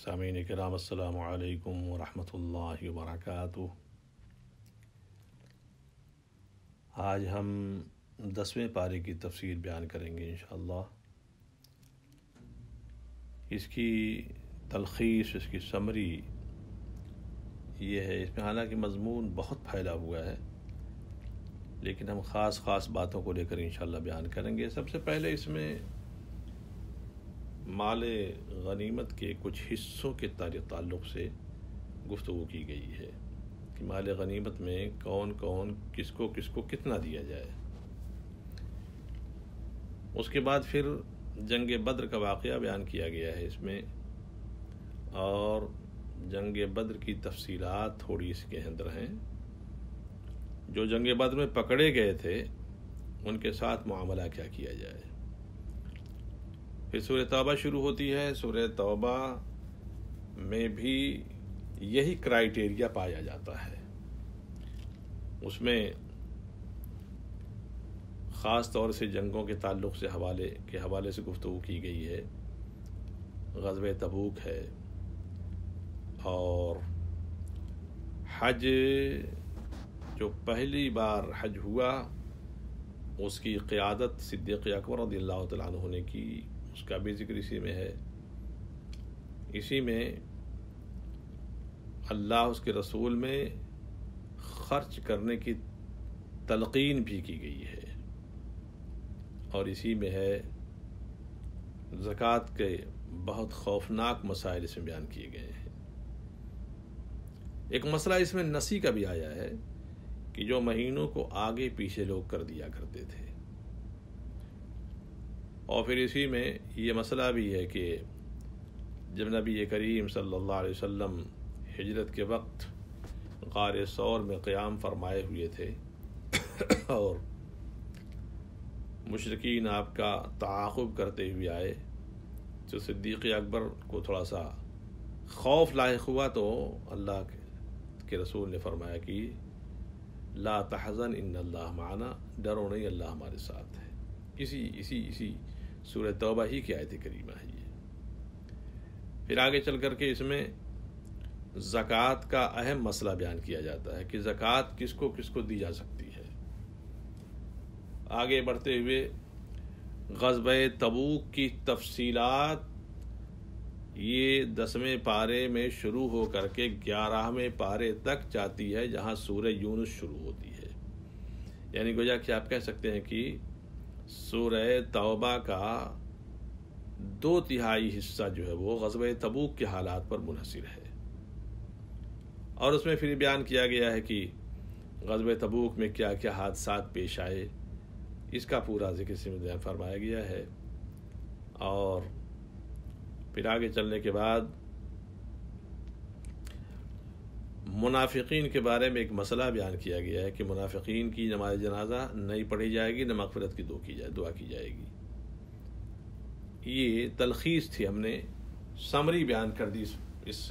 सामीन कराम अल्लाम वरहमतुल्लाहि वबरकातुह आज हम दसवें पारे की तफसीर बयान करेंगे इन इसकी तलखीस इसकी समरी ये है इसमें हालांकि मजमून बहुत फैला हुआ है लेकिन हम ख़ास ख़ास बातों को लेकर इन बयान करेंगे सबसे पहले इसमें माल गनीमत के कुछ हिस्सों के ताल्लुक़ से गुफ्तु की गई है कि माल गनीमत में कौन कौन किसको किसको कितना दिया जाए उसके बाद फिर जंग बद्र का वाक़ बयान किया गया है इसमें और जंग बद्र की तफसीलात थोड़ी इसके अंदर हैं जो जंग बद्र में पकड़े गए थे उनके साथ मामला क्या किया जाए फिर सूर्य तौबा शुरू होती है सूर्य तौबा में भी यही क्राइटेरिया पाया जाता है उसमें ख़ास तौर से जंगों के ताल्लुक़ से हवाले के हवाले से गुफ्तु की गई है गजब तबूक है और हज जो पहली बार हज हुआ उसकी क़्यादत सिद्दीक़ अकबर और दिल्ला तु ने की उसका भी जिक्र इसी में है इसी में अल्लाह उसके रसूल में ख़र्च करने की तलकीन भी की गई है और इसी में है ज़क़़त के बहुत खौफनाक मसाइल इसमें बयान किए गए हैं एक मसला इसमें नसी का भी आया है कि जो महीनों को आगे पीछे लोग कर दिया करते थे और फिर इसी में ये मसला भी है कि जब नबी करीम सल्लल्लाहु अलैहि वसल्लम हिजरत के वक्त गार सौर में क़्याम फरमाए हुए थे और मुशरकिन आपका तहफ़ करते हुए आए तो सिद्दीक़ अकबर को थोड़ा सा खौफ लायक हुआ तो अल्लाह के रसूल ने फरमाया कि ला तहज़न इन अल्लाह माना डरो नहीं अल्लाह हमारे साथ है इसी इसी इसी सूर्य तौबा ही की आयत करीमा है ये फिर आगे चल करके इसमें ज़क़़त का अहम मसला बयान किया जाता है कि ज़क़़त किसको किसको दी जा सकती है आगे बढ़ते हुए गजब तबूक की तफसीलात ये दसवें पारे में शुरू हो करके ग्यारहवें पारे तक जाती है जहाँ सूर्य यूनुस शुरू होती है यानी गोजा कि आप कह सकते हैं कि सूर्य तौबा का दो तिहाई हिस्सा जो है वो गजब तबूक के हालात पर मुनसर है और उसमें फिर बयान किया गया है कि गजब तबूक में क्या क्या हादसा पेश आए इसका पूरा जिक्र इसमें फरमाया गया है और फिर आगे चलने के बाद मुनाफिकीन के बारे में एक मसला बयान किया गया है कि मुनाफिकीन की नमाज जनाजा नहीं पढ़ी जाएगी न मगफरत की दुआ की जाए दुआ की जाएगी ये तलखीस थी हमने समरी बयान कर दी इस, इस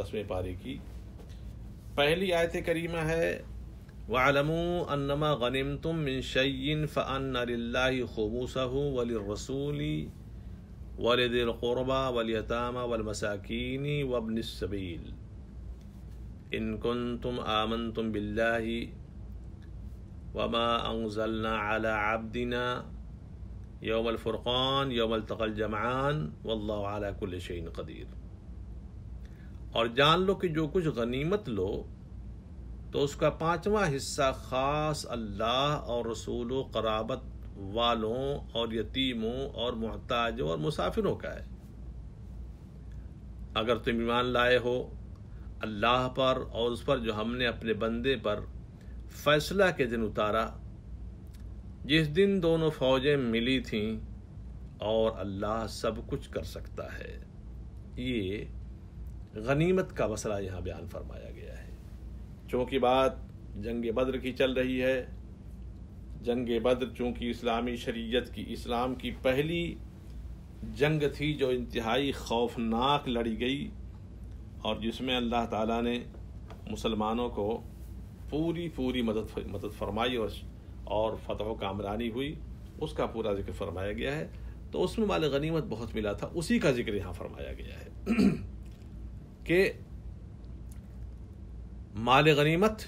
दसवें पारे की पहली आयत करीमा है वालमू अनमा गनिम तुम मिनशन फ़ान्ला खबूसा वली रसूली वलदिलक़ुरबा वलतामा वलमसाकिनी वबनसबील इन कुन तुम आमन तुम बिल्लाही वमा अंजलना अला आबदिना यौम अलफ़ुरक़ान यौम अलतकल जमान वल्ल शैन कदीर और जान लो कि जो कुछ गनीमत लो तो उसका पाँचवा हिस्सा ख़ास अल्लाह और रसूल कराबत वालों और यतीमों और मोहताजों और मुसाफिरों का है अगर तुम ईमान लाए हो अल्लाह पर और उस पर जो हमने अपने बंदे पर फैसला के दिन उतारा जिस दिन दोनों फौजें मिली थीं और अल्लाह सब कुछ कर सकता है ये गनीमत का मसला यहाँ बयान फरमाया गया है चूँकि बात जंग बद्र की चल रही है जंग बद्र चूँकि इस्लामी शरीयत की इस्लाम की पहली जंग थी जो इंतहाई खौफनाक लड़ी गई और जिसमें अल्लाह ताला ने मुसलमानों को पूरी पूरी मदद मदद फरमाई और और फतह कामरानी हुई उसका पूरा जिक्र फरमाया गया है तो उसमें माल गनीमत बहुत मिला था उसी का जिक्र यहाँ फरमाया गया है कि माल गनीमत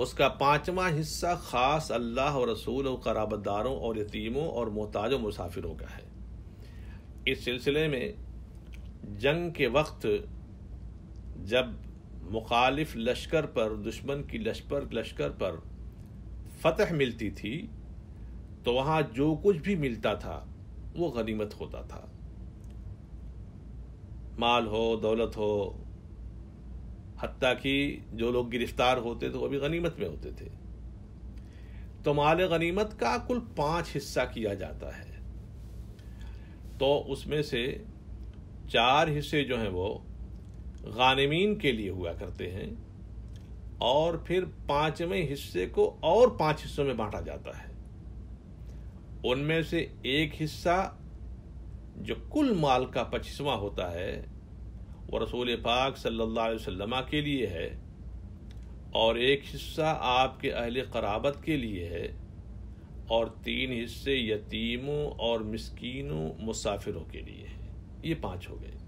उसका पाँचवा हिस्सा ख़ास अल्लाह और रसूल और कराबतदारों और यतीमों और मोहताज मुसाफिरों का है इस सिलसिले में जंग के वक्त जब मुखालिफ लश्कर पर दुश्मन की लश्कर लश्कर पर फतह मिलती थी तो वहाँ जो कुछ भी मिलता था वो गनीमत होता था माल हो दौलत हो हती कि जो लोग गिरफ्तार होते थे वो भी गनीमत में होते थे तो माल गनीमत का कुल पाँच हिस्सा किया जाता है तो उसमें से चार हिस्से जो हैं वो गानमीन के लिए हुआ करते हैं और फिर पांचवें हिस्से को और पांच हिस्सों में बांटा जाता है उनमें से एक हिस्सा जो कुल माल का पच्चीसवां होता है वो रसूल पाक सल्लल्लाहु अलैहि वसल्लम के लिए है और एक हिस्सा आपके अहल कराबत के लिए है और तीन हिस्से यतीमों और मिसकीनों मुसाफिरों के लिए है ये पांच हो गए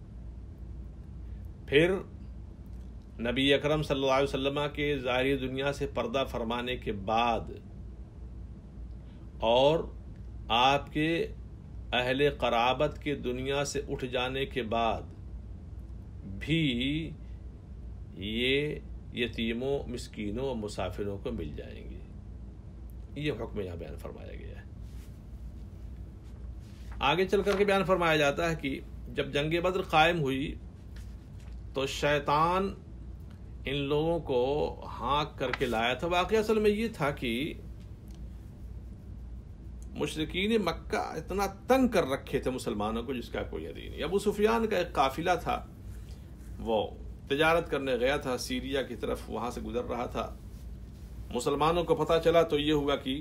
फिर नबी अकरम सल्लल्लाहु अलैहि वसल्लम के ज़ाहिर दुनिया से पर्दा फरमाने के बाद और आपके अहल कराबत के दुनिया से उठ जाने के बाद भी ये यतीमों मिसकीनों और मुसाफिरों को मिल जाएंगे ये हुक्म यहाँ बयान फरमाया गया है आगे चल करके बयान फरमाया जाता है कि जब जंग बद्र कायम हुई तो शैतान इन लोगों को हाँक करके लाया था वाकई असल में ये था कि मुशरकिन मक्का इतना तंग कर रखे थे मुसलमानों को जिसका कोई यदी नहीं अबू सुफियान का एक काफिला था वो तजारत करने गया था सीरिया की तरफ वहाँ से गुजर रहा था मुसलमानों को पता चला तो ये हुआ कि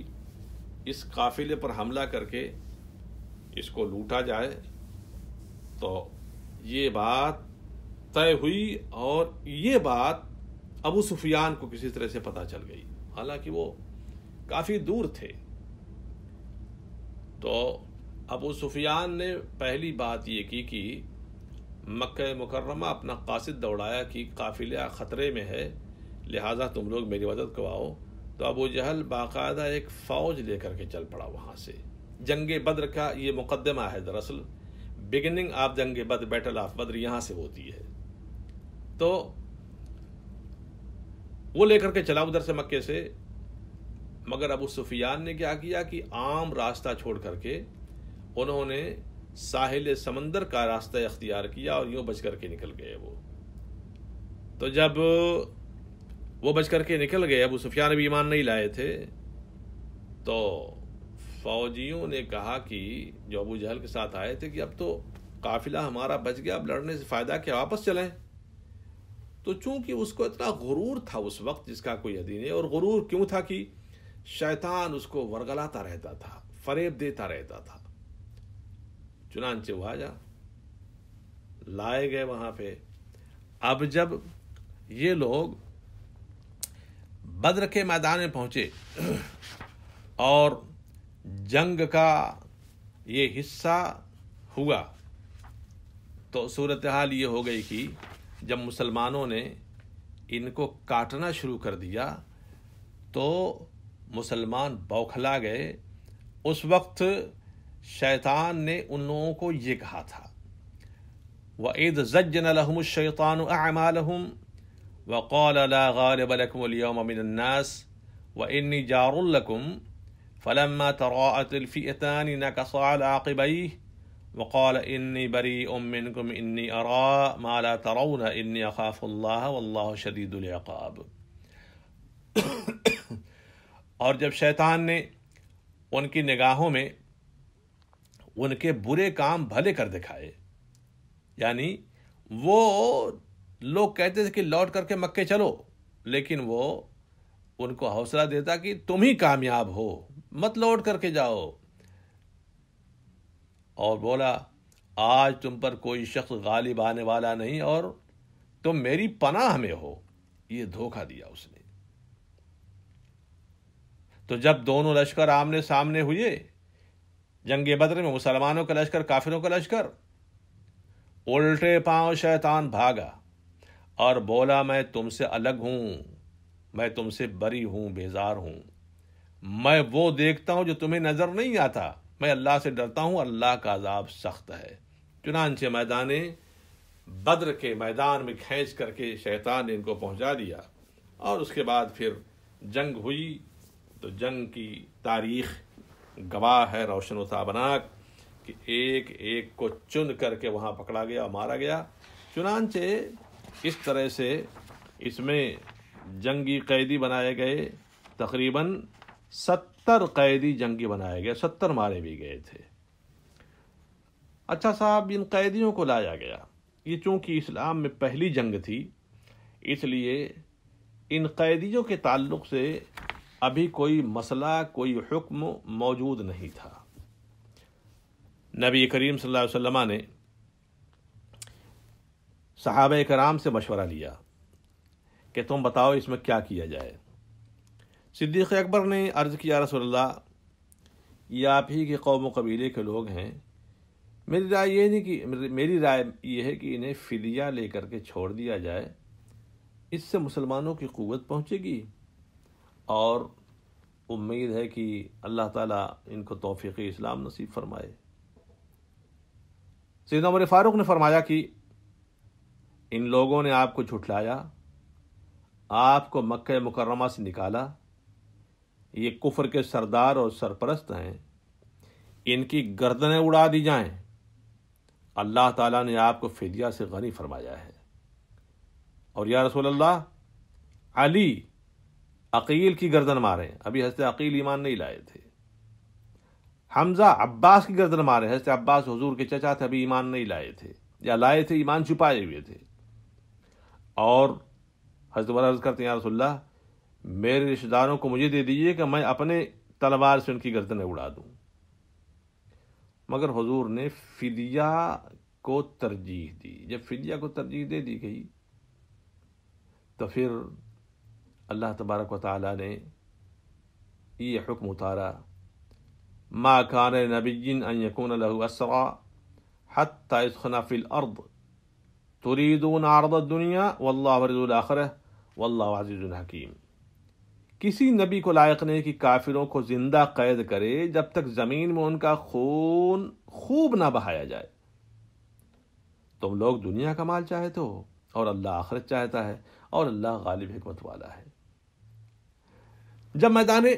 इस काफिले पर हमला करके इसको लूटा जाए तो ये बात तय हुई और ये बात अबू सुफियान को किसी तरह से पता चल गई हालांकि वो काफ़ी दूर थे तो अबू सुफियान ने पहली बात ये की कि मक्का मुकर्रमा अपना कासिद दौड़ाया कि काफिला ख़तरे में है लिहाजा तुम लोग मेरी मदद को आओ तो अबू जहल बाकायदा एक फ़ौज लेकर के चल पड़ा वहाँ से जंग बद्र का ये मुकदमा है दरअसल बिगिनिंग ऑफ जंग बद्र बैटल ऑफ बद्र यहाँ से होती है तो वो लेकर के चला उधर से मक्के से मगर अबू सुफियान ने क्या किया कि आम रास्ता छोड़ करके उन्होंने साहिल समंदर का रास्ता अख्तियार किया और यूँ बच करके निकल गए वो तो जब वो बच करके निकल गए अबू सुफियान भी ईमान नहीं लाए थे तो फौजियों ने कहा कि जो अबू जहल के साथ आए थे कि अब तो काफिला हमारा बच गया अब लड़ने से फ़ायदा क्या वापस चलें तो चूंकि उसको इतना गुरूर था उस वक्त जिसका कोई हदी नहीं और गुरूर क्यों था कि शैतान उसको वरगलाता रहता था फरेब देता रहता था चुनानचे वो आजा लाए गए वहां पे अब जब ये लोग बद्र के मैदान में पहुंचे और जंग का ये हिस्सा हुआ तो सूरत हाल ये हो गई कि जब मुसलमानों ने इनको काटना शुरू कर दिया तो मुसलमान बौखला गए उस वक्त शैतान ने उन लोगों को ये कहा था व ईद जजन लहम शैतान आमालहम व व इन्नी जारकुम फ़लम तरातफ़ीतान नकसाल आकबई वक़ाल इन्नी बरी उमिनकुम इन्नी अरा माला तरून इन्नी अखाफ़ुल्ला वल्ला शदीदुल्क़ाब और जब शैतान ने उनकी निगाहों में उनके बुरे काम भले कर दिखाए यानी वो लोग कहते थे कि लौट करके मक्के चलो लेकिन वो उनको हौसला देता कि तुम ही कामयाब हो मत लौट करके जाओ और बोला आज तुम पर कोई शख्स गालिब आने वाला नहीं और तुम मेरी पनाह में हो यह धोखा दिया उसने तो जब दोनों लश्कर आमने सामने हुए जंग बद्र में मुसलमानों का लश्कर काफिरों का लश्कर उल्टे पांव शैतान भागा और बोला मैं तुमसे अलग हूं मैं तुमसे बरी हूं बेजार हूं मैं वो देखता हूं जो तुम्हें नजर नहीं आता मैं अल्लाह से डरता हूँ अल्लाह का अजाब सख्त है चुनानचे मैदान बद्र के मैदान में खींच करके शैतान ने इनको पहुँचा दिया और उसके बाद फिर जंग हुई तो जंग की तारीख गवाह है रोशन ताबनाक कि एक एक को चुन करके वहाँ पकड़ा गया मारा गया चुनानचे इस तरह से इसमें जंगी कैदी बनाए गए तकरीबन सत्तर सत्तर कैदी जंगी बनाए गए सत्तर मारे भी गए थे अच्छा साहब इन कैदियों को लाया गया ये चूंकि इस्लाम में पहली जंग थी इसलिए इन कैदियों के ताल्लुक से अभी कोई मसला कोई हुक्म मौजूद नहीं था नबी करीम सल्लल्लाहु अलैहि वसल्लम ने सहाब कराम से मशवरा लिया कि तुम बताओ इसमें क्या किया जाए सिद्दीक़ अकबर ने अर्ज़ किया रसोल्ला ये आप ही के कौम कबीले के लोग हैं मेरी राय यह नहीं कि मेरी राय यह है कि इन्हें फिदिया लेकर के छोड़ दिया जाए इससे मुसलमानों की क़वत पहुँचेगी और उम्मीद है कि अल्लाह ताला इनको तोफ़ी इस्लाम नसीब फरमाए सैद उमर फ़ारूक ने फरमाया कि इन लोगों ने आपको झुठलाया आपको मक् मुकरमा से निकाला ये कुफर के सरदार और सरपरस्त हैं इनकी गर्दनें उड़ा दी जाएं। अल्लाह ताला ने आपको फिदिया से गनी फरमाया है और या रसूल अल्लाह अली अकील की गर्दन मारें अभी हंसते अकील ईमान नहीं लाए थे हमजा अब्बास की गर्दन मारें हंसते अब्बास हजूर के चचा थे अभी ईमान नहीं लाए थे या लाए थे ईमान छुपाए हुए थे और हजरत अर्ज करते हैं या रसोल्ला मेरे रिश्तेदारों को मुझे दे दीजिए कि मैं अपने तलवार से उनकी गर्दनें उड़ा दूं मगर हुजूर ने फिदिया को तरजीह दी जब फिदिया को तरजीह दे दी गई तो फिर अल्लाह तबारक व ने ये हुक्म उतारा मा कान नबीन अन यकून लहू असरा अर्द तुरीदून आरद दुनिया वल्ला आखर वल्ला हकीम किसी नबी को लायक नहीं कि काफिरों को जिंदा कैद करे जब तक जमीन में उनका खून खूब ना बहाया जाए तुम लोग दुनिया का माल चाहते हो और अल्लाह आखरत चाहता है और अल्लाह गालिब हमत वाला है जब मैदान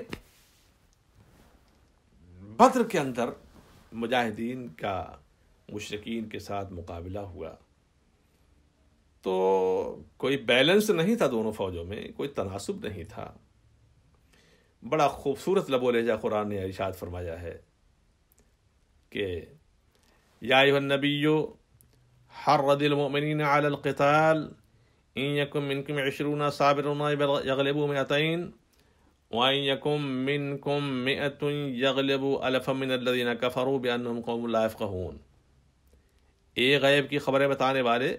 बद्र के अंदर मुजाहिदीन का मुशरकिन के साथ मुकाबला हुआ तो कोई बैलेंस नहीं था दोनों फ़ौजों में कोई तनासब नहीं था बड़ा खूबसूरत लबो लहजा कुरान ने इशाद फरमाया है कि यावन नबीयो हर रदिलमिन आलकताल इन यकुम मिनकम अशरूना साबिरना यगलबू में अतैन वाइन मिनकुम मिअतुन यगलबू अलफ़मिन कफ़रू बन कौमलाफ़ून ए गैब की खबरें बताने वाले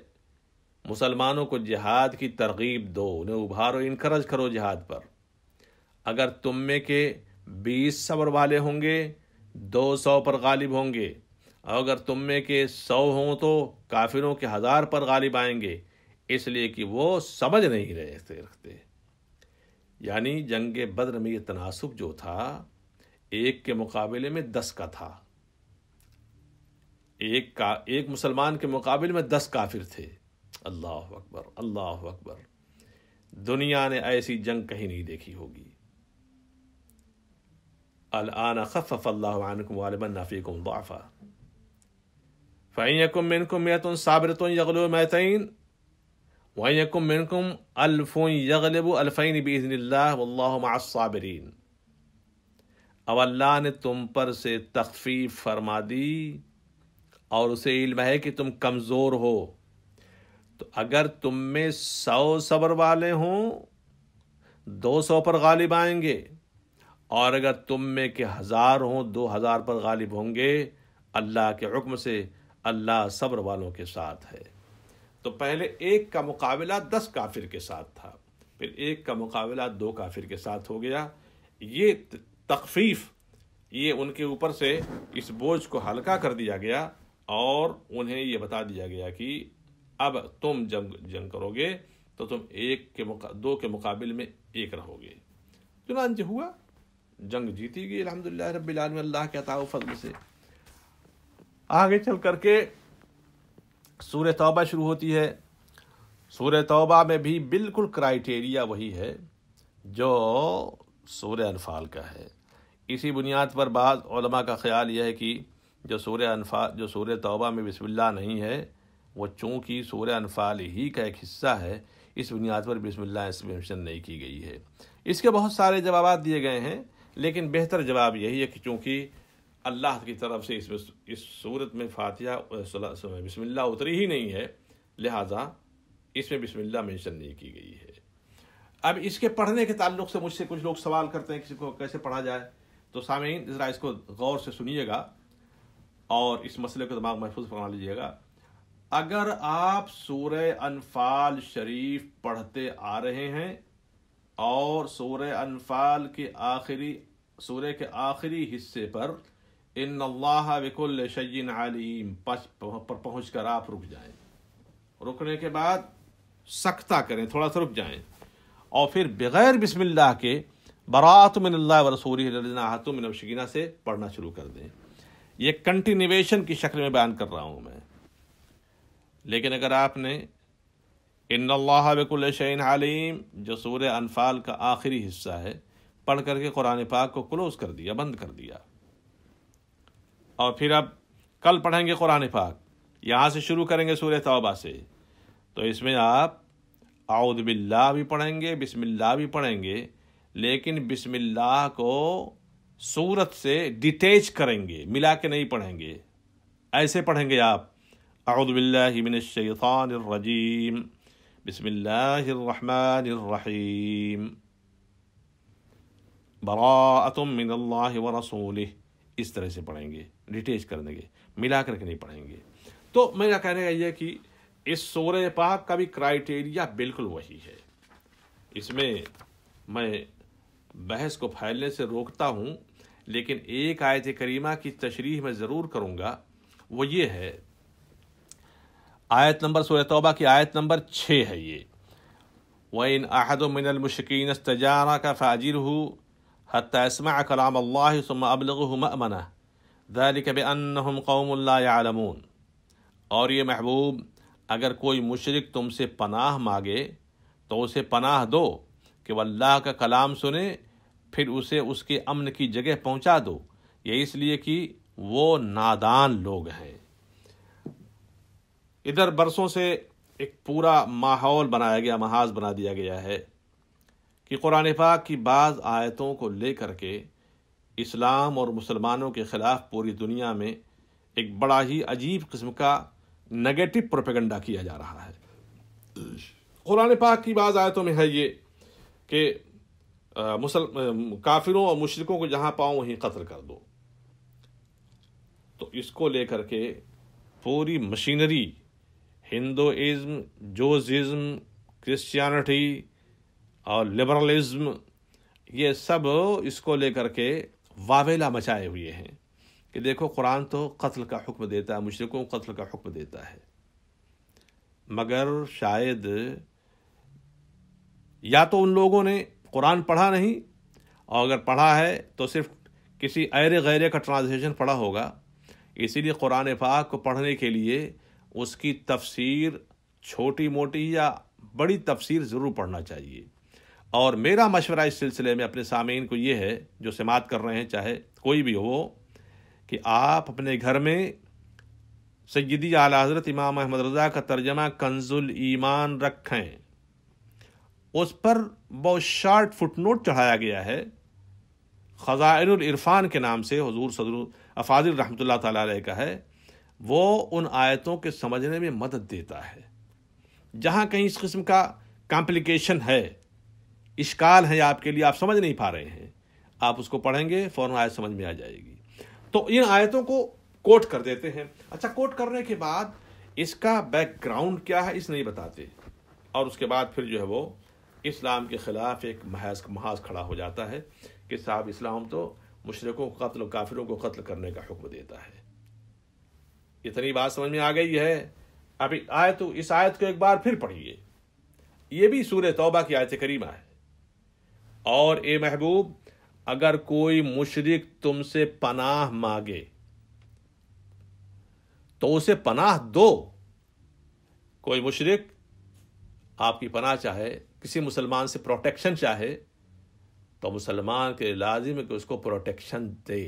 मुसलमानों को जिहाद की तरगीब दो उन्हें उभारो इनक्रेज करो जिहाद पर अगर तुम में के बीस सबर वाले होंगे दो सौ पर गालिब होंगे और अगर तुम में के सौ हों तो काफिरों के हज़ार पर गालिब आएंगे इसलिए कि वो समझ नहीं रहते रखते यानी जंग बद्र में ये तनासब जो था एक के मुकाबले में दस का था एक का एक मुसलमान के मुकाबले में दस काफिर थे अल्लाह अकबर अल्लाह अकबर दुनिया ने ऐसी जंग कहीं नहीं देखी होगी الآن خفف الله عنكم وعلمنا فيكم ضعفا فإن يكن منكم مئة صابرة يغلو مئتين وإن يكن منكم ألف يغلب ألفين بإذن الله والله مع الصابرين اب اللہ نے تم پر سے تخفیف فرما دی اور اسے علم ہے کہ تم کمزور ہو تو اگر تم میں سو صبر والے ہوں دو سو پر غالب آئیں گے और अगर तुम में के हज़ार हों दो हज़ार पर गालिब होंगे अल्लाह के हुक्म से अल्लाह सब्र वालों के साथ है तो पहले एक का मुकाबला दस काफिर के साथ था फिर एक का मुकाबला दो काफिर के साथ हो गया ये तखफीफ ये उनके ऊपर से इस बोझ को हल्का कर दिया गया और उन्हें ये बता दिया गया कि अब तुम जंग जंग करोगे तो तुम एक के मुका दो के मुकाबले में एक रहोगे चुनानच हुआ जंग जीती गई अलहमदिल्ला रबी में अल्लाह के अताव फजल से आगे चल करके सूर तौबा शुरू होती है सूर तौबा में भी बिल्कुल क्राइटेरिया वही है जो सूर अनफाल का है इसी बुनियाद पर बाद का ख्याल यह है कि जो सूर अनफाल जो सूर तौबा में बिस्मिल्लाह नहीं है वो चूँकि सूर्य अनफाल ही का एक हिस्सा है इस बुनियाद पर बिस्मिल्लाह इसमें नहीं की गई है इसके बहुत सारे जवाब दिए गए हैं लेकिन बेहतर जवाब यही है कि चूँकि अल्लाह की तरफ से इस इस सूरत में फातिहा बिस्मिल्लाह उतरी ही नहीं है लिहाजा इसमें बिस्मिल्लाह मेंशन नहीं की गई है अब इसके पढ़ने के ताल्लुक से मुझसे कुछ लोग सवाल करते हैं किसी को कैसे पढ़ा जाए तो सामीन ज़रा इसको गौर से सुनिएगा और इस मसले को दिमाग महफूज फरमा लीजिएगा अगर आप सूर अनफाल शरीफ पढ़ते आ रहे हैं और सूर्य अनफाल के आखिरी सूर्य के आखिरी हिस्से पर इन अल्लाह विकुल शयिन आलीम पर पहुँच कर आप रुक जाएं रुकने के बाद सख्ता करें थोड़ा सा रुक जाए और फिर बग़ैर बिस्मिल्लाह के बरात मिन व से पढ़ना शुरू कर दें यह कंटिन्यूएशन की शक्ल में बयान कर रहा हूँ मैं लेकिन अगर आपने इन बकुल शैन आलिम जो सूर अनफाल का आखिरी हिस्सा है पढ़ करके कुरान पाक को क्लोज़ कर दिया बंद कर दिया और फिर अब कल पढ़ेंगे कुरान पाक यहाँ से शुरू करेंगे सूर्य तौबा से तो इसमें आप बिल्ला भी पढ़ेंगे बिस्मिल्ला भी पढ़ेंगे लेकिन बिस्मिल्ला को सूरत से डिटेच करेंगे मिला के नहीं पढ़ेंगे ऐसे पढ़ेंगे आप आउदबिल्लामिनशैफ़ानरजीम الرحمن बरातम براءة من الله ورسوله इस तरह से पढ़ेंगे डिटेच कर देंगे मिला करके नहीं पढ़ेंगे तो मेरा कहने का यह कि इस सोर पाक का भी क्राइटेरिया बिल्कुल वही है इसमें मैं बहस को फैलने से रोकता हूँ लेकिन एक आयत करीमा की तशरीह मैं ज़रूर करूँगा वो ये है आयत नंबर सूर्य की आयत नंबर छः है ये व इन अहदमिनमशिकीन तजारा का फ़ाजिर हो हतम कलाम अल्लाम दर कब अनहम कौमलमून और ये महबूब अगर कोई मुशरक तुमसे पनाह मांगे तो उसे पनाह दो कि वह अल्लाह का कलाम सुने फिर उसे उसके अमन की जगह पहुँचा दो ये इसलिए कि वो नादान लोग हैं इधर बरसों से एक पूरा माहौल बनाया गया महाज बना दिया गया है कि कुरान पाक की बाज़ आयतों को लेकर के इस्लाम और मुसलमानों के ख़िलाफ़ पूरी दुनिया में एक बड़ा ही अजीब किस्म का नेगेटिव प्रोपेगेंडा किया जा रहा है कुरान पाक की बाज़ आयतों में है ये कि काफिरों और मुशरकों को जहाँ पाओ वहीं कत्ल कर दो तो इसको लेकर के पूरी मशीनरी हिंदुज़म जोजिज़्म क्रिश्चियनिटी और लिबरलिज्म ये सब इसको लेकर के वावेला मचाए हुए हैं कि देखो कुरान तो कत्ल का हुक्म देता है मुशरकों को कत्ल का हुक्म देता है मगर शायद या तो उन लोगों ने कुरान पढ़ा नहीं और अगर पढ़ा है तो सिर्फ किसी अरे गैरे का ट्रांसलेशन पढ़ा होगा इसीलिए कुरान पाक को पढ़ने के लिए उसकी तफसीर छोटी मोटी या बड़ी तफसीर ज़रूर पढ़ना चाहिए और मेरा मशवरा इस सिलसिले में अपने सामीन को ये है जो समात कर रहे हैं चाहे कोई भी हो कि आप अपने घर में सैदी आला हज़रत इमाम अहमद रज़ा का तर्जमा कंजुल ईमान रखें उस पर बहुत शार्ट फुटनोट चढ़ाया गया है ख़ज़ाइरफ़ान के नाम से हजूर सदर अफाजिल रहमत ला का है वो उन आयतों के समझने में मदद देता है जहाँ कहीं इस किस्म का कॉम्प्लिकेशन है इश्काल है आपके लिए आप समझ नहीं पा रहे हैं आप उसको पढ़ेंगे फ़ौर आयत समझ में आ जाएगी तो इन आयतों को कोट कर देते हैं अच्छा कोट करने के बाद इसका बैकग्राउंड क्या है इस नहीं बताते और उसके बाद फिर जो है वो इस्लाम के ख़िलाफ़ एक महज महाज खड़ा हो जाता है कि साहब इस्लाम तो मुशरकों को कत्ल काफिरों को कत्ल करने का हुक्म देता है इतनी बात समझ में आ गई है अभी आयत तो इस आयत को एक बार फिर पढ़िए ये भी सूर्य तौबा की आयत करीमा है और ए महबूब अगर कोई मुशरक तुमसे पनाह मांगे तो उसे पनाह दो कोई मुशरक आपकी पनाह चाहे किसी मुसलमान से प्रोटेक्शन चाहे तो मुसलमान के लाजिम है कि उसको प्रोटेक्शन दे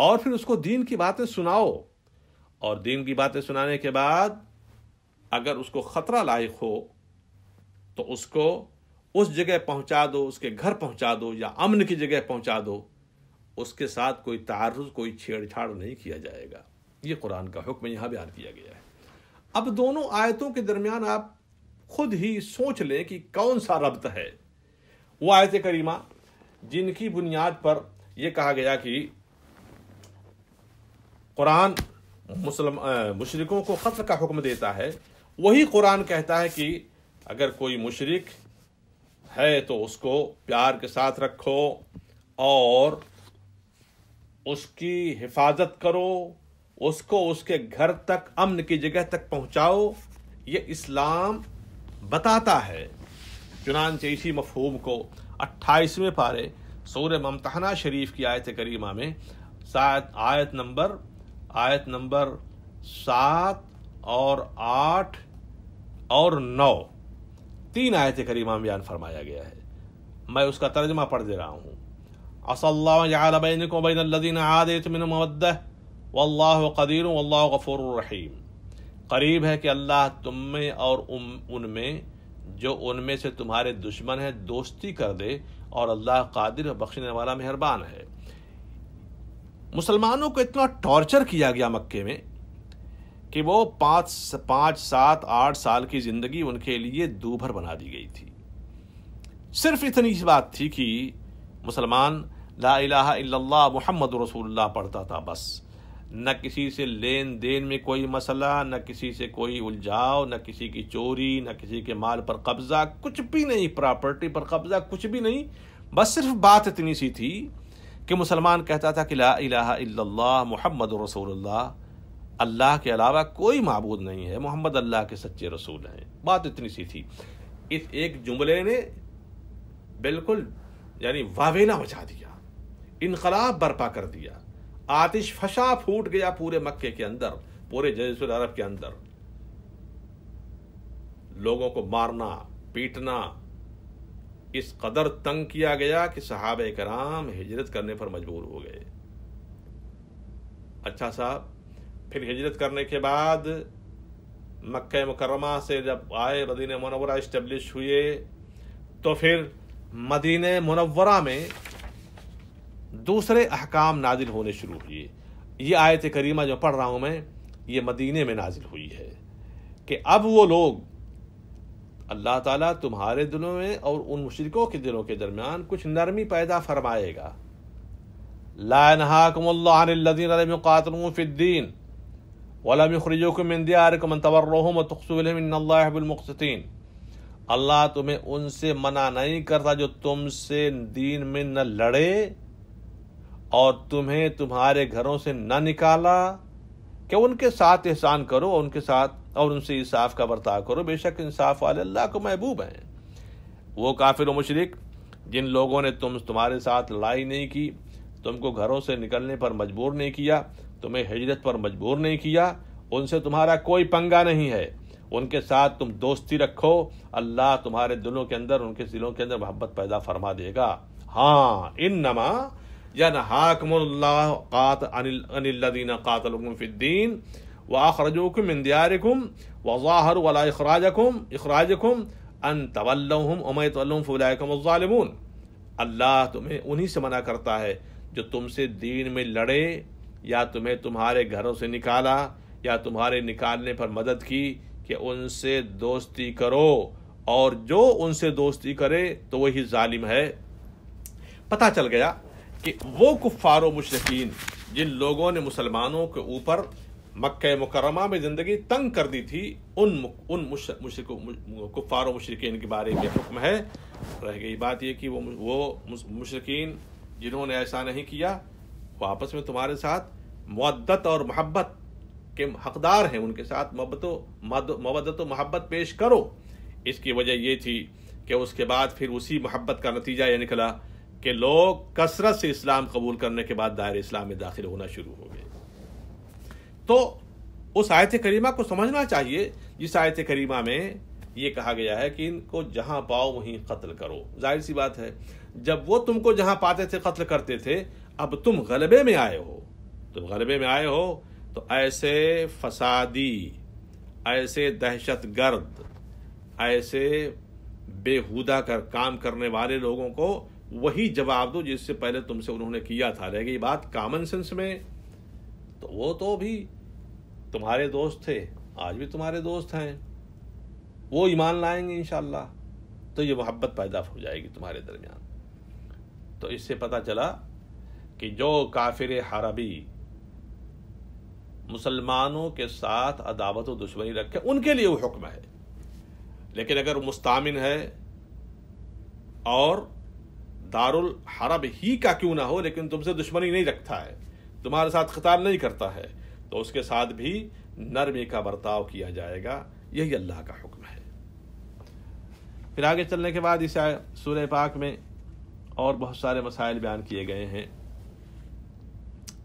और फिर उसको दीन की बातें सुनाओ और दीन की बातें सुनाने के बाद अगर उसको ख़तरा लायक हो तो उसको उस जगह पहुंचा दो उसके घर पहुंचा दो या अमन की जगह पहुंचा दो उसके साथ कोई तारुज कोई छेड़छाड़ नहीं किया जाएगा ये कुरान का हुक्म यहाँ बयान किया गया है अब दोनों आयतों के दरमियान आप खुद ही सोच लें कि कौन सा रब्त है वो आयत करीमा जिनकी बुनियाद पर यह कहा गया कि कुरान मुसलम मुशरकों को कत्ल का हुक्म देता है वही कुरान कहता है कि अगर कोई मुशरक है तो उसको प्यार के साथ रखो और उसकी हिफाजत करो उसको उसके घर तक अमन की जगह तक पहुंचाओ ये इस्लाम बताता है चुनानचे इसी मफहूम को अट्ठाईसवें पारे सूर्य ममतहना शरीफ की आयत करीमा में शायद आयत नंबर आयत नंबर सात और आठ और नौ तीन आयत करीमा में बयान फरमाया गया है मैं उसका तर्जमा पढ़ दे रहा हूँ असल्लाबीन आदित कदीर रहीम करीब है कि अल्लाह तुम में और उनमें जो उनमें से तुम्हारे दुश्मन है दोस्ती कर दे और अल्लाह कादिर बख्शने वाला मेहरबान है मुसलमानों को इतना टॉर्चर किया गया मक्के में कि वो पाँच पाँच सात आठ साल की ज़िंदगी उनके लिए दूभर बना दी गई थी सिर्फ इतनी सी बात थी कि मुसलमान ला मोहम्मद रसूलुल्लाह पढ़ता था बस न किसी से लेन देन में कोई मसला न किसी से कोई उलझाव न किसी की चोरी न किसी के माल पर कब्ज़ा कुछ भी नहीं प्रॉपर्टी पर कब्ज़ा कुछ भी नहीं बस सिर्फ बात इतनी सी थी कि मुसलमान कहता था कि ला इलाहा मोहम्मद रसूलुल्लाह अल्लाह के अलावा कोई मबूद नहीं है मोहम्मद अल्लाह के सच्चे रसूल हैं बात इतनी सी थी इस एक जुमले ने बिल्कुल यानी वावेना मचा दिया इनकलाब बर्पा कर दिया आतिश फशा फूट गया पूरे मक्के के अंदर पूरे जजसुल अरब के अंदर लोगों को मारना पीटना इस कदर तंग किया गया कि सहाब कराम हिजरत करने पर मजबूर हो गए अच्छा साहब फिर हिजरत करने के बाद मक् मुकरमा से जब आए मदीन मनवरा इस्टेब्लिश हुए तो फिर मदीन मनवरा में दूसरे अहकाम नाजिल होने शुरू हुए ये आयत करीमा जो पढ़ रहा हूँ मैं ये मदीने में नाजिल हुई है कि अब वो लोग अल्लाह ताला तुम्हारे दिलों में और उन मुशरकों के दिलों के दरमियान कुछ नरमी पैदा फरमाएगा लाकमल्लादीन वलमखरजुकमदियारकमतवरमतसबिलमसतिन अल्लाह तुम्हें उनसे मना नहीं करता जो तुमसे दीन में न लड़े और तुम्हें तुम्हारे घरों से न निकाला कि उनके साथ एहसान करो उनके साथ और उनसे इंसाफ का बर्ताव करो बेशक इंसाफ वाले अल्लाह को महबूब हैं वो काफिर व जिन लोगों ने तुम तुम्हारे साथ लड़ाई नहीं की तुमको घरों से निकलने पर मजबूर नहीं किया तुम्हें हिजरत पर मजबूर नहीं किया उनसे तुम्हारा कोई पंगा नहीं है उनके साथ तुम दोस्ती रखो अल्लाह तुम्हारे दिलों के अंदर उनके दिलों के अंदर मोहब्बत पैदा फरमा देगा हाँ इन नमा यन हाकमल्लात अनिल्लिन व आखरजुकुम इंदियारकुम वज़ाहर वला इखराजकुम तुम्हें उन्हीं से मना करता है जो तुमसे दीन में लड़े या तुम्हें तुम्हारे घरों से निकाला या तुम्हारे निकालने पर मदद की कि उनसे दोस्ती करो और जो उनसे दोस्ती करे तो वही जालिम है पता चल गया कि वो कुफ़ार मुशरकिन जिन लोगों ने मुसलमानों के ऊपर मक् मुकरमा में ज़िंदगी तंग कर दी थी उन उन कुफ़ार मुशरकिन के बारे में हुक्म है रह गई बात यह कि वो वो मुशरकिन जिन्होंने ऐसा नहीं किया वो आपस में तुम्हारे साथ मदत और मोहब्बत के हकदार हैं उनके साथ मोहब्बत व मोहब्बत पेश करो इसकी वजह यह थी कि उसके बाद फिर उसी मोहब्बत का नतीजा यह निकला कि लोग कसरत से इस्लाम कबूल करने के बाद दायरे इस्लाम में दाखिल होना शुरू हो गए तो उस आयत करीमा को समझना चाहिए जिस आयत करीमा में ये कहा गया है कि इनको जहां पाओ वहीं कत्ल करो जाहिर सी बात है जब वो तुमको जहां पाते थे कत्ल करते थे अब तुम गलबे में आए हो तुम गलबे में आए हो तो ऐसे फसादी ऐसे दहशत गर्द ऐसे बेहुदा कर काम करने वाले लोगों को वही जवाब दो जिससे पहले तुमसे उन्होंने किया था रह गई बात कॉमन सेंस में तो वो तो भी तुम्हारे दोस्त थे आज भी तुम्हारे दोस्त हैं वो ईमान लाएंगे इन तो ये मोहब्बत पैदा हो जाएगी तुम्हारे दरमियान तो इससे पता चला कि जो काफिर हरबी मुसलमानों के साथ अदावत और दुश्मनी रखे उनके लिए वो हुक्म है लेकिन अगर मुस्तामिन है और दारुल हरब ही का क्यों ना हो लेकिन तुमसे दुश्मनी नहीं रखता है तुम्हारे साथ खिताब नहीं करता है तो उसके साथ भी नरमी का बर्ताव किया जाएगा यही अल्लाह का हुक्म है फिर आगे चलने के बाद इस सूर्य पाक में और बहुत सारे मसाइल बयान किए गए हैं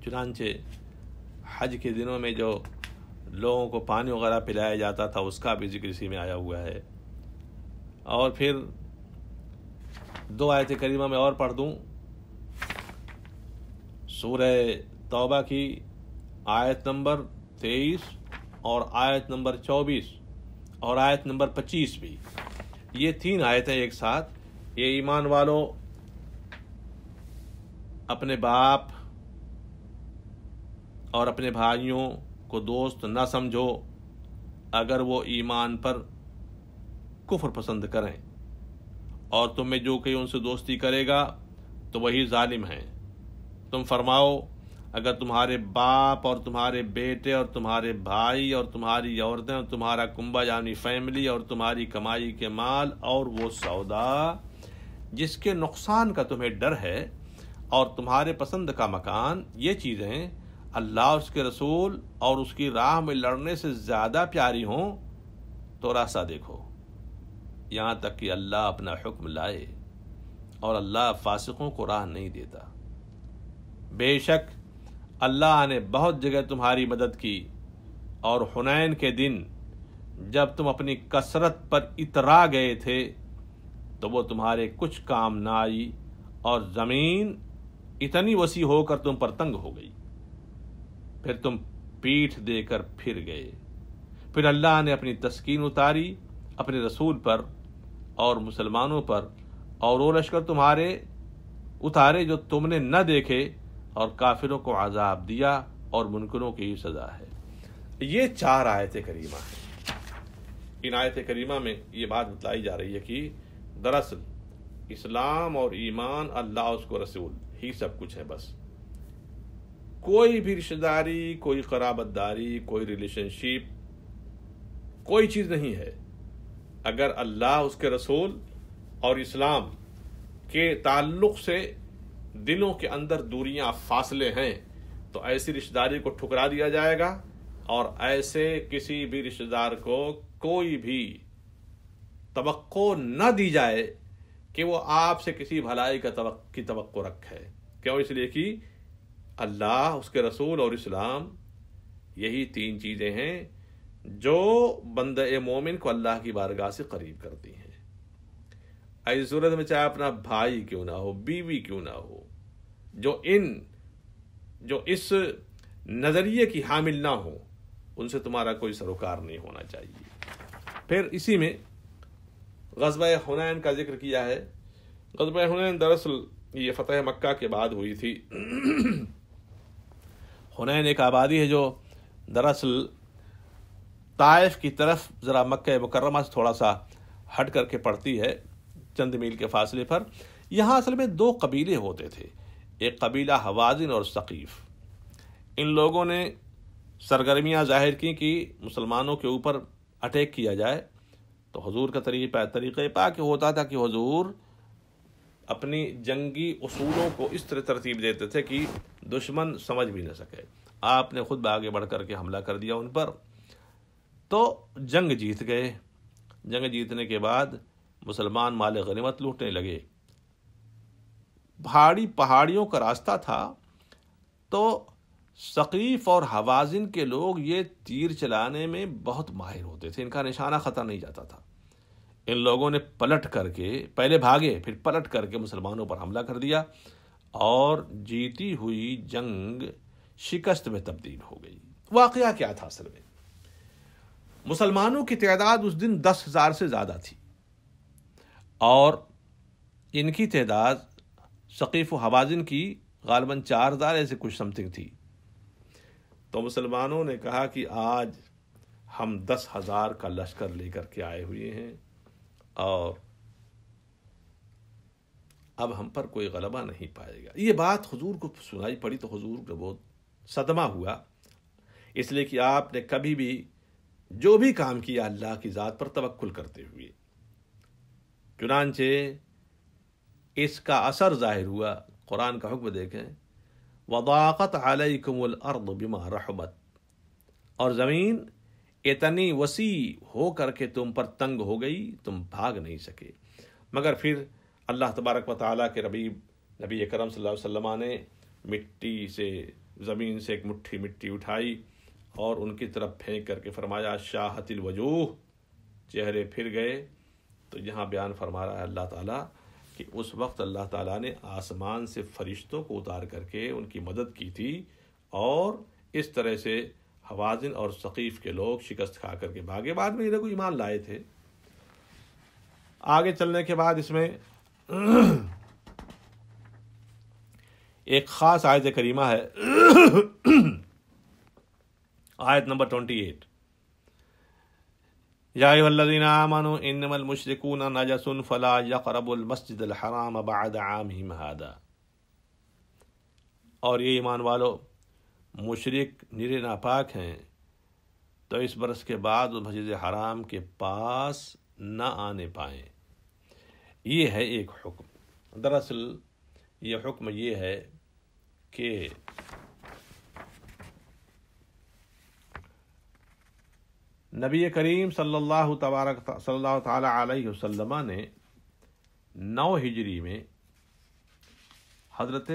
चुनानचे हज के दिनों में जो लोगों को पानी वगैरह पिलाया जाता था उसका भी जिक्र इसी में आया हुआ है और फिर दो आयत करीमा में और पढ़ दूं सूरह तौबा की आयत नंबर तेईस और आयत नंबर चौबीस और आयत नंबर पच्चीस भी ये तीन आयतें एक साथ ये ईमान वालों अपने बाप और अपने भाइयों को दोस्त ना समझो अगर वो ईमान पर कुफर पसंद करें और तुम्हें जो कहीं उनसे दोस्ती करेगा तो वही जालिम है तुम फरमाओ अगर तुम्हारे बाप और तुम्हारे बेटे और तुम्हारे भाई और तुम्हारी औरतें और तुम्हारा कुंबा यानी फैमिली और तुम्हारी कमाई के माल और वो सौदा जिसके नुकसान का तुम्हें डर है और तुम्हारे पसंद का मकान ये चीज़ें अल्लाह उसके रसूल और उसकी राह में लड़ने से ज़्यादा प्यारी हों तो रास्ता देखो यहाँ तक कि अल्लाह अपना हुक्म लाए और अल्लाह फासिकों को राह नहीं देता बेशक अल्लाह ने बहुत जगह तुम्हारी मदद की और हुनैन के दिन जब तुम अपनी कसरत पर इतरा गए थे तो वो तुम्हारे कुछ काम ना आई और ज़मीन इतनी वसी होकर तुम पर तंग हो गई फिर तुम पीठ देकर फिर गए फिर अल्लाह ने अपनी तस्कीन उतारी अपने रसूल पर और मुसलमानों पर और वो लश्कर तुम्हारे उतारे जो तुमने न देखे और काफिरों को आज़ाब दिया और मुनकरों की सज़ा है ये चार आयत करीमा है इन आयत करीमा में ये बात बताई जा रही है कि दरअसल इस्लाम और ईमान अल्लाह उसको रसूल ही सब कुछ है बस कोई भी रिश्तेदारी कोई खराबतदारी कोई रिलेशनशिप कोई चीज़ नहीं है अगर अल्लाह उसके रसूल और इस्लाम के ताल्लुक़ से दिलों के अंदर दूरियां फासले हैं तो ऐसी रिश्तेदारी को ठुकरा दिया जाएगा और ऐसे किसी भी रिश्तेदार को कोई भी तो न दी जाए कि वो आपसे किसी भलाई का तवक, की तो रखे क्यों इसलिए कि अल्लाह उसके रसूल और इस्लाम यही तीन चीज़ें हैं जो बंद मोमिन को अल्लाह की बारगाह से करीब करती हैं ऐसी सूरत में चाहे अपना भाई क्यों ना हो बीवी क्यों ना हो जो इन जो इस नज़रिए की हामिल ना हो उनसे तुम्हारा कोई सरोकार नहीं होना चाहिए फिर इसी में गजब हुनैन का जिक्र किया है गजब हुनैन दरअसल ये फतेह मक्का के बाद हुई थी हुनैन एक आबादी है जो दरअसल ताइफ की तरफ ज़रा मक् मुकरमा से थोड़ा सा हट करके पड़ती है चंद मील के फासले पर यहाँ असल में दो कबीले होते थे एक कबीला हवाजिन और सकीफ़ इन लोगों ने सरगर्मियाँ जाहिर की कि मुसलमानों के ऊपर अटैक किया जाए तो हजूर का तरीक़ा तरीक़ पाक होता था कि हजूर अपनी जंगी असूलों को इस तरह तरतीब देते थे कि दुश्मन समझ भी ना सके आपने खुद आगे बढ़ करके हमला कर दिया उन पर तो जंग जीत गए जंग जीतने के बाद मुसलमान माल गनीमत लूटने लगे भारी पहाड़ियों का रास्ता था तो शकीफ़ और हवाजिन के लोग ये तीर चलाने में बहुत माहिर होते थे इनका निशाना ख़तरा नहीं जाता था इन लोगों ने पलट करके पहले भागे फिर पलट करके मुसलमानों पर हमला कर दिया और जीती हुई जंग शिकस्त में तब्दील हो गई वाक़ क्या था असल में मुसलमानों की तादाद उस दिन दस हज़ार से ज़्यादा थी और इनकी तादाद शकीफ़ हवाजिन की गालबन चार हज़ार ऐसे कुछ समथिंग थी तो मुसलमानों ने कहा कि आज हम दस हज़ार का लश्कर लेकर के आए हुए हैं और अब हम पर कोई गलबा नहीं पाएगा ये बात हुजूर को सुनाई पड़ी तो हुजूर को बहुत सदमा हुआ इसलिए कि आपने कभी भी जो भी काम किया अल्लाह की ज़ात पर तवक्ल करते हुए चुनानचे इसका असर ज़ाहिर हुआ कुरान का हुक्म देखें वदाक़त अर्द बिमा रहमत और ज़मीन इतनी वसी हो करके तुम पर तंग हो गई तुम भाग नहीं सके मगर फिर अल्लाह तबारक व ताली के रबीब नबी करम सल्लल्लाहु अलैहि वसल्लम ने मिट्टी से ज़मीन से एक मुट्ठी मिट्टी उठाई और उनकी तरफ फेंक करके फरमाया शाहतिल वजूह चेहरे फिर गए तो यहाँ बयान फरमा रहा है अल्लाह ताला कि उस वक्त अल्लाह ताला ने आसमान से फरिश्तों को उतार करके उनकी मदद की थी और इस तरह से हवाजिन और सकीफ़ के लोग शिकस्त खा करके भागे बाद में ये को ईमान लाए थे आगे चलने के बाद इसमें एक ख़ास आयत करीमा है आयत नंबर ट्वेंटी एट और ये ईमान वालो मुशरक निर नापाक हैं तो इस बरस के बाद उस मस्जिद हराम के पास न आने पाए ये है एक हुक्म दरअसल ये हुक्म ये है कि नबी करीम सल्लल्लाहु तबारक सल्लल्लाहु ताला अलैहि वसल्लम ने नौ हिजरी में हजरत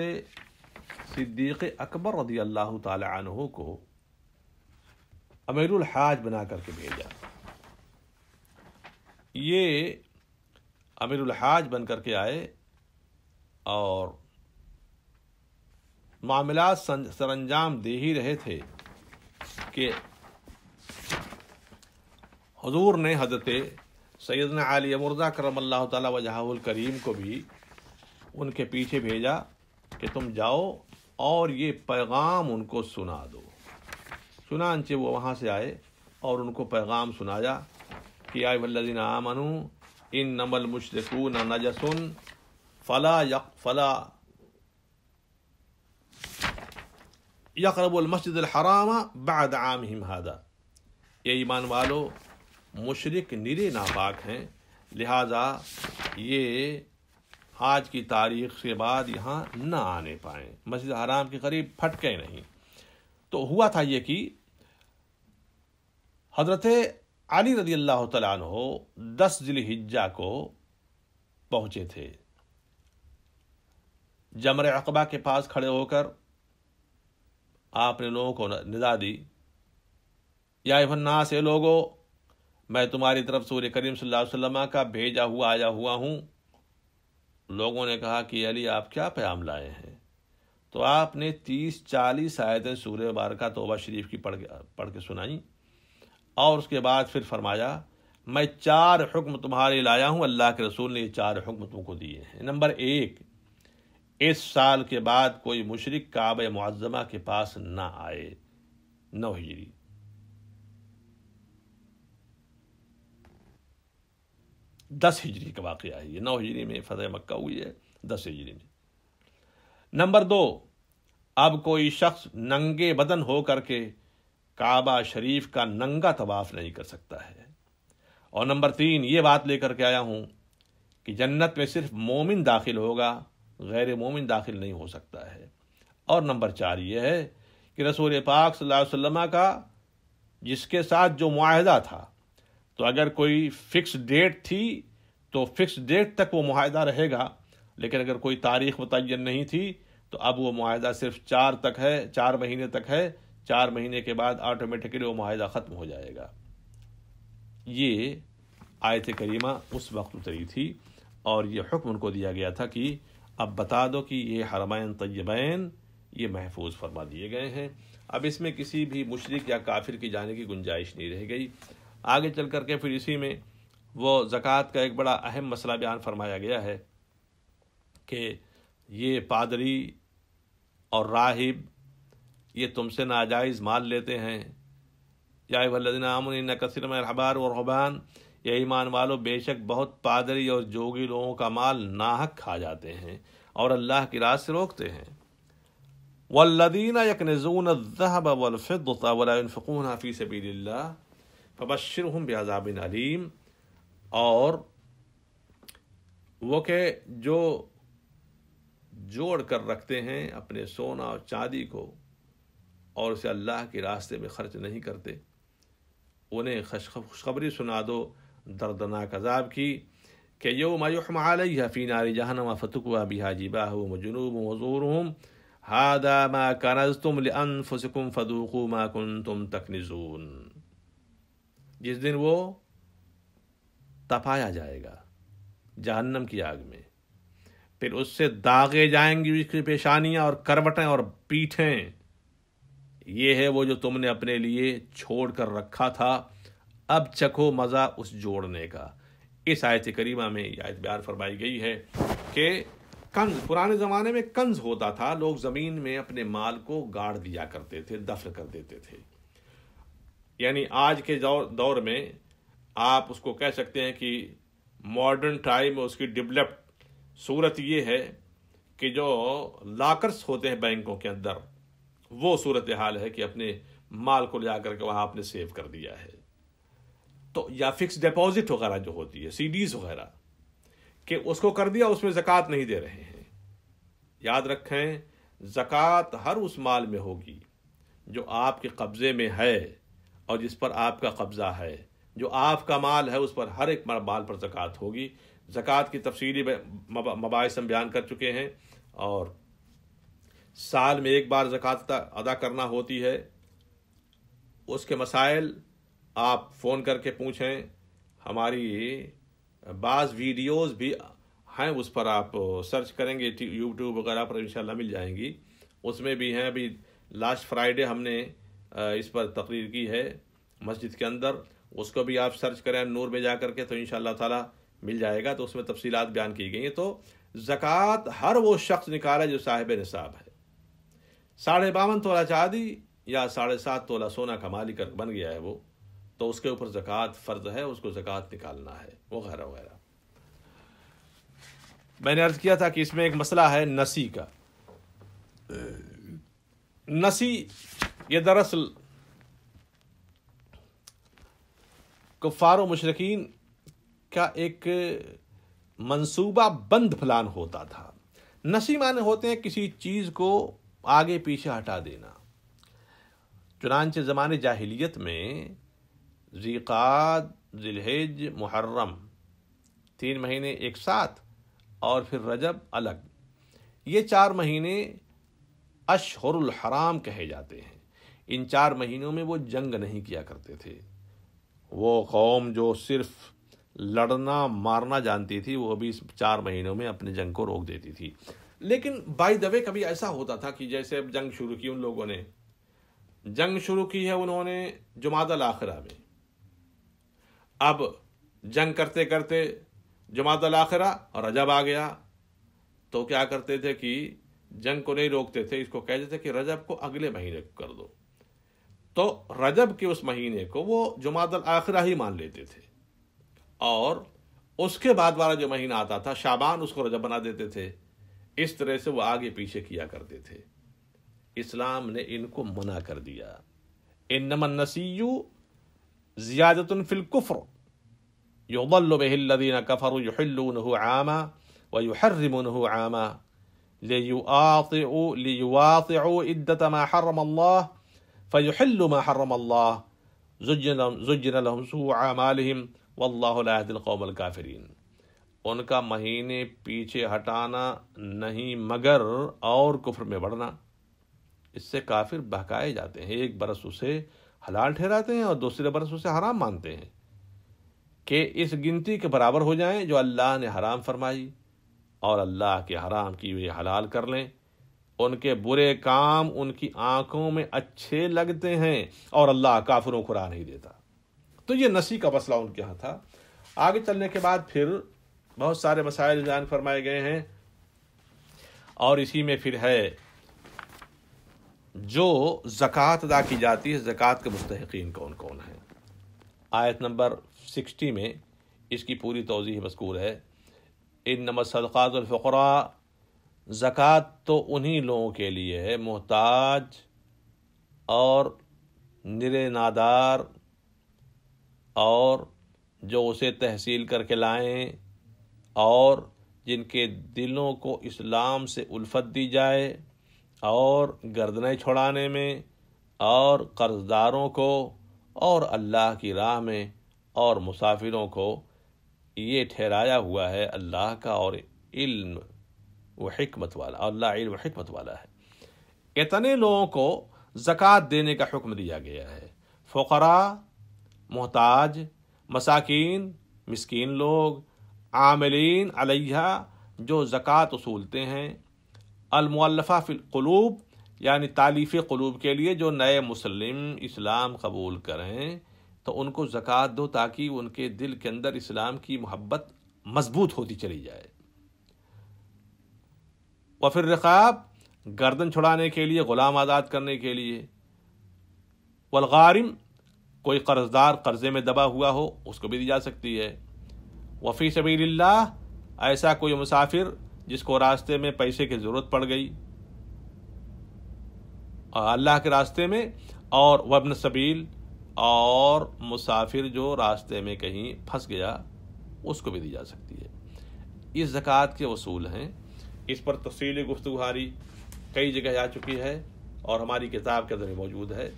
सिद्दीक़ अकबर रदी अल्लाह तु को अमीरुल हाज बना करके भेजा ये अमीरुल हाज बन करके आए और मामला सरंजाम दे ही रहे थे कि हजूर ने हजरत सैदन आलिया मुर्दा करम अल्लाह तजहाल करीम को भी उनके पीछे भेजा कि तुम जाओ और ये पैगाम उनको सुना दो सुनाचे वो वहाँ से आए और उनको पैगाम सुनाया कि आए वल्लिन आमनु इन नमल मुशरकून नजसन फला यक फला यकरबुल मस्जिद बाद आम हिम हादा ये ईमान वालो मुशरक निरे नापाक हैं लिहाजा ये आज की तारीख के बाद यहाँ न आने पाए मस्जिद हराम के करीब फटके नहीं तो हुआ था ये कि हजरत अली रजी अल्लाह तु दस हिज्जा को पहुँचे थे जमर अकबा के पास खड़े होकर आपने लोगों को निदा दी या इवन से लोगों मैं तुम्हारी तरफ सूर्य करीम वसल्लम का भेजा हुआ आया हुआ हूँ लोगों ने कहा कि अली आप क्या प्याम लाए हैं तो आपने तीस चालीस आयतें सूर्य बारका तोबा शरीफ की पढ़ पढ़ के सुनाई और उसके बाद फिर फरमाया मैं चार हुक्म तुम्हारे लाया हूँ अल्लाह के रसूल ने ये चार हुक्म तुमको दिए हैं नंबर एक इस साल के बाद कोई मुशरक काब मुआज़मा के पास ना आए नौ हिजरी दस हिजरी का वाक़ है ये नौ हिजरी में फतेह मक्का हुई है दस हिजरी में नंबर दो अब कोई शख्स नंगे बदन हो करके काबा शरीफ का नंगा तवाफ़ नहीं कर सकता है और नंबर तीन ये बात लेकर के आया हूँ कि जन्नत में सिर्फ मोमिन दाखिल होगा गैर मोमिन दाखिल नहीं हो सकता है और नंबर चार ये है कि रसूल पाक सल्लल्लाहु अलैहि वसल्लम का जिसके साथ जो माहदा था तो अगर कोई फिक्स डेट थी तो फिक्स डेट तक वो माहिदा रहेगा लेकिन अगर कोई तारीख मुतन नहीं थी तो अब वो माहदा सिर्फ चार तक है चार महीने तक है चार महीने के बाद ऑटोमेटिकली वो माहदा ख़त्म हो जाएगा ये आयत करीमा उस वक्त उतरी थी और ये हुक्म उनको दिया गया था कि अब बता दो कि ये हरमैन तयबैन ये महफूज फरमा दिए गए हैं अब इसमें किसी भी मुशरक या काफिर की जाने की गुंजाइश नहीं रह गई आगे चल करके फिर इसी में वो ज़क़़त का एक बड़ा अहम मसला बयान फरमाया गया है कि ये पादरी और राहिब ये तुमसे नाजायज़ माल लेते हैं या वल्लिन आमन कसर में और हबान ये ईमान वालो बेशक बहुत पादरी और जोगी लोगों का माल नाहक खा जाते हैं और अल्लाह की राह से रोकते हैं वल्लदीना यकनजून ज़हब वलफ़ुन फ़ी सबील्ला फबशर हम बेजाबिन अलीम और वो के जो जोड़ कर रखते हैं अपने सोना और चांदी को और उसे अल्लाह के रास्ते में खर्च नहीं करते उन्हें खुशखबरी सुना दो दर्दनाक अजाब की कि यो मायुम आलही हफ़ी नारी जहनमा फ़तुकवा बिहा जिबा हम जुनूब मजूर हम हादा मा कनज तुम अनफुसकुम फ़दूकू मा कुन तुम तकनिजून जिस दिन वो तपाया जाएगा जहन्नम की आग में फिर उससे दागे जाएंगी उसकी पेशानियां और करवटें और पीठें ये है वो जो तुमने अपने लिए छोड़ कर रखा था अब चखो मज़ा उस जोड़ने का इस आयत करीमा में यह आयत बयान फरमाई गई है कि कंज पुराने ज़माने में कंज होता था लोग ज़मीन में अपने माल को गाड़ दिया करते थे दफन कर देते थे यानी आज के दौर में आप उसको कह सकते हैं कि मॉडर्न टाइम में उसकी डेवलप्ड सूरत ये है कि जो लाकर्स होते हैं बैंकों के अंदर वो सूरत हाल है कि अपने माल को ले करके के वहाँ आपने सेव कर दिया है तो या फिक्स डिपॉजिट वगैरह जो होती है सीडीज़ वगैरह कि उसको कर दिया उसमें ज़क़़त नहीं दे रहे हैं याद रखें ज़क़़त हर उस माल में होगी जो आपके कब्ज़े में है और जिस पर आपका कब्ज़ा है जो आपका माल है उस पर हर एक माल पर जक़ात होगी ज़क़़त की तफसीली मबाइस हम बयान कर चुके हैं और साल में एक बार ज़क़ात अदा करना होती है उसके मसाइल आप फ़ोन करके पूछें हमारी बाज़ वीडियोस भी हैं उस पर आप सर्च करेंगे यूट्यूब वगैरह पर इंशाल्लाह मिल जाएंगी उसमें भी हैं अभी लास्ट फ्राइडे हमने इस पर तकरीर की है मस्जिद के अंदर उसको भी आप सर्च करें नूर में जा कर के तो इन ताला मिल जाएगा तो उसमें तफसीत बयान की गई हैं तो ज़क़़त हर वो शख्स निकाला जो साहिब निसाब है साढ़े बावन तोला चादी या साढ़े सात तोला सोना का मालिक बन गया है वो तो उसके ऊपर ज़क़़त फ़र्ज है उसको ज़क़़त निकालना है वगैरह वगैरह मैंने अर्ज़ किया था कि इसमें एक मसला है नसी का नसी ये दरअसल कुफार मशरकिन का एक मंसूबा बंद प्लान होता था नसी माने होते हैं किसी चीज़ को आगे पीछे हटा देना चुनानचे ज़माने जाहिलियत में जीक़ाद जिलहज मुहर्रम तीन महीने एक साथ और फिर रजब अलग ये चार महीने अशहरुल हराम कहे जाते हैं इन चार महीनों में वो जंग नहीं किया करते थे वो कौम जो सिर्फ लड़ना मारना जानती थी वो भी इस चार महीनों में अपने जंग को रोक देती थी लेकिन बाई वे कभी ऐसा होता था कि जैसे अब जंग शुरू की उन लोगों ने जंग शुरू की है उन्होंने जुमादल आखिरा में अब जंग करते करते जुमादल आखिरा और रजब आ गया तो क्या करते थे कि जंग को नहीं रोकते थे इसको कह थे कि रजब को अगले महीने कर दो तो रजब के उस महीने को वो जुमातल आखिरा ही मान लेते थे और उसके बाद वाला जो महीना आता था शाबान उसको रजब बना देते थे इस तरह से वो आगे पीछे किया करते थे इस्लाम ने इनको मना कर दिया इन नमन नसीयू ज़्यादतन फिलकुफ़र युबल्लबीन कफ़र युहल्लून आमा व युहर्रमन आमा ले युआत ले युआत इद्दत मा अल्लाह फ़युहल महरम अल्लाहम वल्लादिलकौमल काफरीन उनका महीने पीछे हटाना नहीं मगर और कुफर में बढ़ना इससे काफिर बहकाए जाते हैं एक बरस उसे हलाल ठहराते हैं और दूसरे बरस उसे हराम मानते हैं कि इस गिनती के बराबर हो जाएं जो अल्लाह ने हराम फरमाई और अल्लाह के हराम की वे हलाल कर लें उनके बुरे काम उनकी आंखों में अच्छे लगते हैं और अल्लाह काफिरों को राह नहीं देता तो ये नसी का मसला उनके यहाँ था आगे चलने के बाद फिर बहुत सारे मसाइल जान फरमाए गए हैं और इसी में फिर है जो जक़ात अदा की जाती है जक़ात के मुस्तकिन कौन कौन है आयत नंबर सिक्सटी में इसकी पूरी तोज़ी मस्कूर है इन नमसदातफ़रा जक़ात तो उन्हीं लोगों के लिए है मोहताज और निरे नादार और जो उसे तहसील करके लाएं और जिनके दिलों को इस्लाम से उल्फत दी जाए और गर्दनें छोड़ाने में और कर्जदारों को और अल्लाह की राह में और मुसाफिरों को ये ठहराया हुआ है अल्लाह का और इल्म वो हमत वाला और इल्म हमत वाला है इतने लोगों को ज़क़़त देने का हुक्म दिया गया है फ़करा मोहताज मसाकिन मस्किन लोग आमलिन अलैहा जो ज़क़़त उसूलते हैं अलमल्फ़ा फ़िलूब यानि तालीफ़ क़लूब के लिए जो नए मुस्लिम इस्लाम कबूल करें तो उनको ज़क़़त दो ताकि उनके दिल के अंदर इस्लाम की मोहब्बत मजबूत होती चली जाए व फिर रखाब गर्दन छुड़ाने के लिए ग़ुलाम आज़ाद करने के लिए वलगारिम कोई कर्जदार कर्ज़े में दबा हुआ हो उसको भी दी जा सकती है वफ़ी सबील्ला ऐसा कोई मुसाफिर जिसको रास्ते में पैसे की ज़रूरत पड़ गई अल्लाह के रास्ते में और वबन सबील और मुसाफिर जो रास्ते में कहीं फंस गया उसको भी दी जा सकती है इस ज़क़़त के असूल हैं इस पर तफसली गुफ्तु हारी कई जगह जा चुकी है और हमारी किताब के अंदर मौजूद है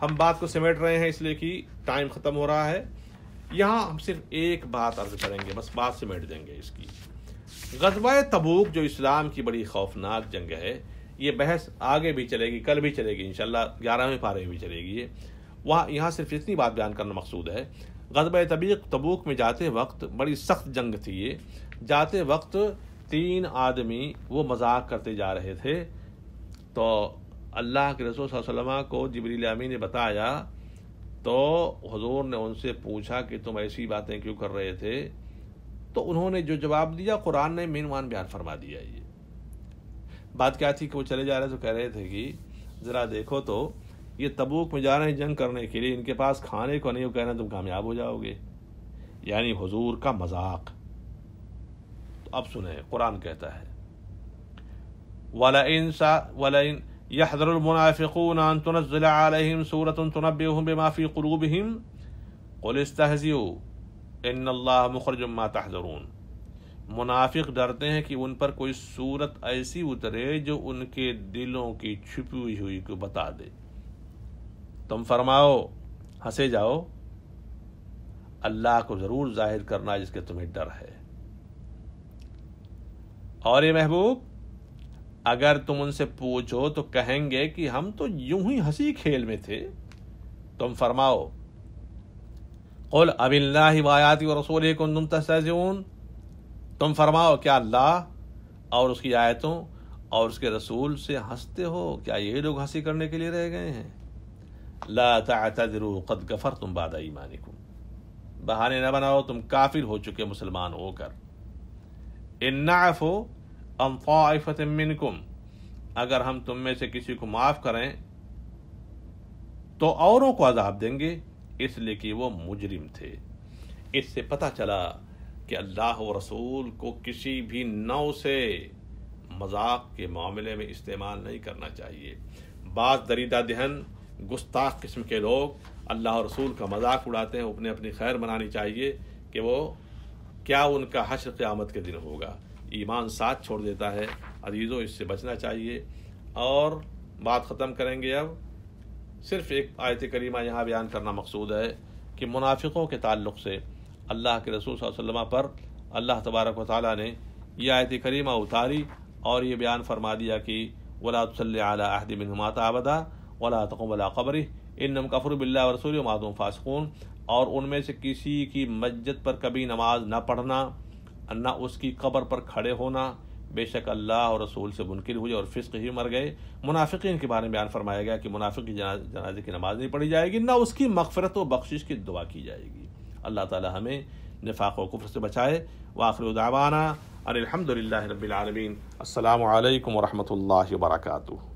हम बात को समेट रहे हैं इसलिए कि टाइम ख़त्म हो रहा है यहाँ हम सिर्फ एक बात अर्ज करेंगे बस बात समेट देंगे इसकी गजबा तबूक जो इस्लाम की बड़ी खौफनाक जंग है ये बहस आगे भी चलेगी कल भी चलेगी इन शाला ग्यारहवें पारे में भी चलेगी ये वहाँ यहाँ सिर्फ इतनी बात बयान करना मकसूद है गजब तबीक तबूक में जाते वक्त बड़ी सख्त जंग थी ये जाते वक्त तीन आदमी वो मजाक करते जा रहे थे तो अल्लाह के रसूल वसलम को जबरील अमी ने बताया तो हजूर ने उनसे पूछा कि तुम ऐसी बातें क्यों कर रहे थे तो उन्होंने जो जवाब दिया कुरान ने मीनवान बयान फरमा दिया ये बात क्या थी कि वो चले जा रहे थे तो कह रहे थे कि ज़रा देखो तो ये तबूक में जा रहे हैं जंग करने के लिए इनके पास खाने को नहीं वो कह रहे हैं तुम कामयाब हो जाओगे यानी हुजूर का मजाक अब सुने कुरान कहता है मुनाफिक डरते हैं कि उन पर कोई सूरत ऐसी उतरे जो उनके दिलों की छुपी हुई को बता दे तुम फरमाओ हंसे जाओ अल्लाह को ज़रूर जाहिर करना जिसके तुम्हें डर है और ये महबूब अगर तुम उनसे पूछो तो कहेंगे कि हम तो यूं ही हंसी खेल में थे तुम फरमाओ कुल अबिल्ला वायाती और रसूल को तुम तस्जून तुम फरमाओ क्या अल्लाह और उसकी आयतों और उसके रसूल से हंसते हो क्या ये लोग हंसी करने के लिए रह गए हैं ला तरू कद गफर तुम बादा ईमानी बहाने न बनाओ तुम काफिर हो चुके मुसलमान होकर इन्नाफ हो मिन फ़ाइफ़तमिनकुम अगर हम तुम में से किसी को माफ़ करें तो औरों को अजाब देंगे इसलिए कि वो मुजरिम थे इससे पता चला कि अल्लाह रसूल को किसी भी नौ से मजाक के मामले में इस्तेमाल नहीं करना चाहिए बाज़ दरीदा दहन गुस्ताख किस्म के लोग अल्लाह रसूल का मजाक उड़ाते हैं उन्हें अपनी खैर मनानी चाहिए कि वो क्या उनका हश्र क़्यामत के दिन होगा ईमान साथ छोड़ देता है अजीज़ों इससे बचना चाहिए और बात ख़त्म करेंगे अब सिर्फ एक आयत करीमा यहाँ बयान करना मकसूद है कि मुनाफिकों के ताल्लुक़ से अल्लाह के रसूल वसल्लम पर अल्लाह तबारक वाली ने यह आयत करीमा उतारी और ये बयान फरमा दिया कि वलातसल आबदा वला तकमला क़बरी इन नम कफर बिल्ला रसूल मातूम फासकून और उनमें से किसी की मस्जिद पर कभी नमाज ना पढ़ना अन्ना उसकी कब्र पर खड़े होना बेशक अल्लाह और रसूल से मुनकिन हुए और फ़िस्क ही मर गए मुनाफिकीन के बारे में बयान फरमाया गया कि मुनाफिक की जनाजे की नमाज़ नहीं पढ़ी जाएगी ना उसकी मगफरत व बख्शिश की दुआ की जाएगी अल्लाह ताला हमें निफाक व से बचाए आखिर दावाना अनिलहमदिल्ला रबीआलमीन अल्लाम वरहमल वर्का